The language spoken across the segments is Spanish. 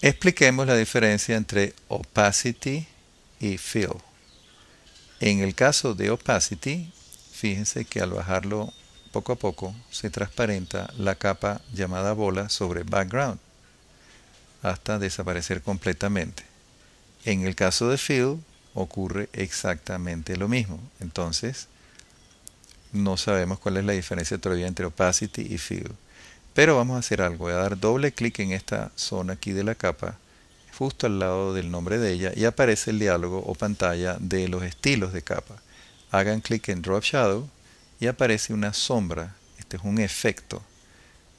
Expliquemos la diferencia entre opacity y fill. En el caso de opacity, fíjense que al bajarlo poco a poco se transparenta la capa llamada bola sobre background hasta desaparecer completamente. En el caso de fill ocurre exactamente lo mismo. Entonces, no sabemos cuál es la diferencia todavía entre opacity y fill. Pero vamos a hacer algo, voy a dar doble clic en esta zona aquí de la capa, justo al lado del nombre de ella, y aparece el diálogo o pantalla de los estilos de capa. Hagan clic en Drop Shadow y aparece una sombra, este es un efecto.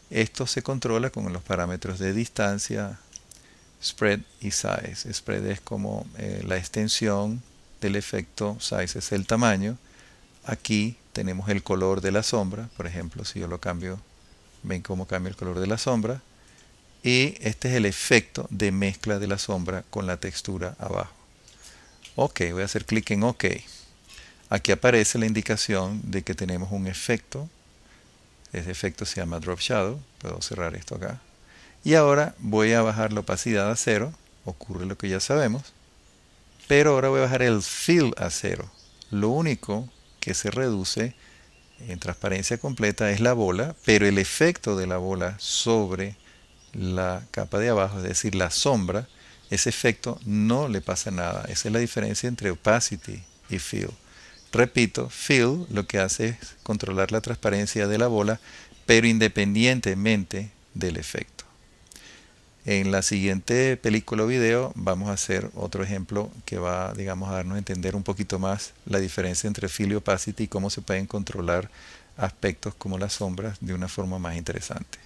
Esto se controla con los parámetros de distancia, spread y size. Spread es como eh, la extensión del efecto, size es el tamaño. Aquí tenemos el color de la sombra, por ejemplo, si yo lo cambio ven cómo cambia el color de la sombra y este es el efecto de mezcla de la sombra con la textura abajo ok voy a hacer clic en ok aquí aparece la indicación de que tenemos un efecto ese efecto se llama drop shadow puedo cerrar esto acá y ahora voy a bajar la opacidad a cero ocurre lo que ya sabemos pero ahora voy a bajar el fill a cero lo único que se reduce en transparencia completa es la bola, pero el efecto de la bola sobre la capa de abajo, es decir, la sombra, ese efecto no le pasa nada. Esa es la diferencia entre opacity y fill. Repito, fill lo que hace es controlar la transparencia de la bola, pero independientemente del efecto. En la siguiente película o video vamos a hacer otro ejemplo que va, digamos, a darnos a entender un poquito más la diferencia entre fill y opacity y cómo se pueden controlar aspectos como las sombras de una forma más interesante.